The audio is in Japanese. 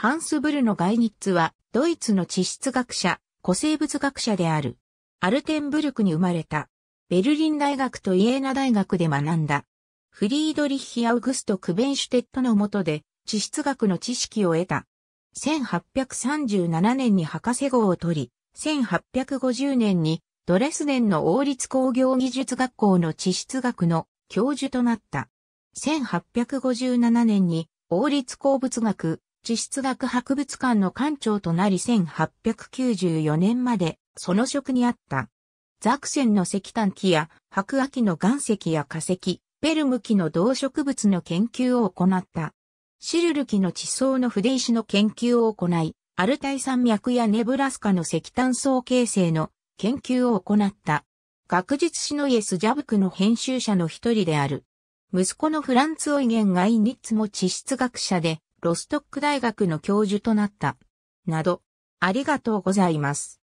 ハンス・ブルノ・ガイニッツは、ドイツの地質学者、古生物学者である。アルテンブルクに生まれた。ベルリン大学とイエーナ大学で学んだ。フリードリッヒ・アウグスト・クベンシュテットの下で、地質学の知識を得た。1837年に博士号を取り、1850年にドレスデンの王立工業技術学校の地質学の教授となった。1857年に王立鉱物学地質学博物館の館長となり1894年までその職にあった。ザクセンの石炭機や白亜紀の岩石や化石、ペルム紀の動植物の研究を行った。シルル紀の地層の筆石の研究を行い、アルタイ山脈やネブラスカの石炭層形成の研究を行った。学術誌のイエス・ジャブクの編集者の一人である。息子のフランツ・オイゲンガイニッツも地質学者で、ロストック大学の教授となった。など、ありがとうございます。